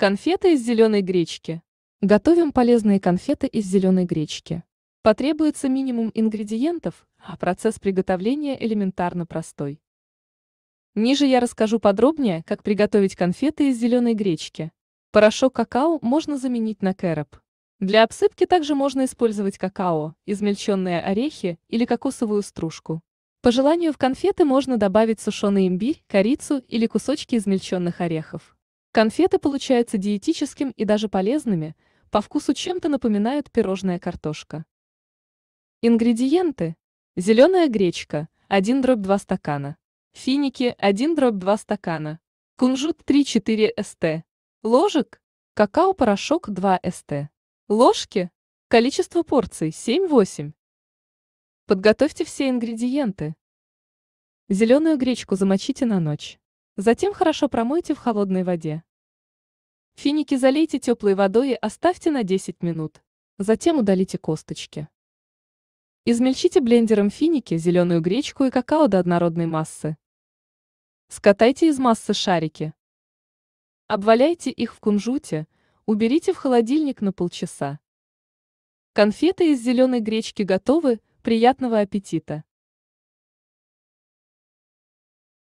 Конфеты из зеленой гречки. Готовим полезные конфеты из зеленой гречки. Потребуется минимум ингредиентов, а процесс приготовления элементарно простой. Ниже я расскажу подробнее, как приготовить конфеты из зеленой гречки. Порошок какао можно заменить на кэроп. Для обсыпки также можно использовать какао, измельченные орехи или кокосовую стружку. По желанию в конфеты можно добавить сушеный имбирь, корицу или кусочки измельченных орехов. Конфеты получаются диетическими и даже полезными, по вкусу чем-то напоминают пирожная картошка. Ингредиенты. Зеленая гречка 1 2 стакана. Финики 1 2 стакана. Кунжут 3-4 ст. Ложек. Какао-порошок 2 ст. Ложки. Количество порций 7-8. Подготовьте все ингредиенты. Зеленую гречку замочите на ночь. Затем хорошо промойте в холодной воде. Финики залейте теплой водой и оставьте на 10 минут. Затем удалите косточки. Измельчите блендером финики, зеленую гречку и какао до однородной массы. Скатайте из массы шарики. Обваляйте их в кунжуте, уберите в холодильник на полчаса. Конфеты из зеленой гречки готовы, приятного аппетита!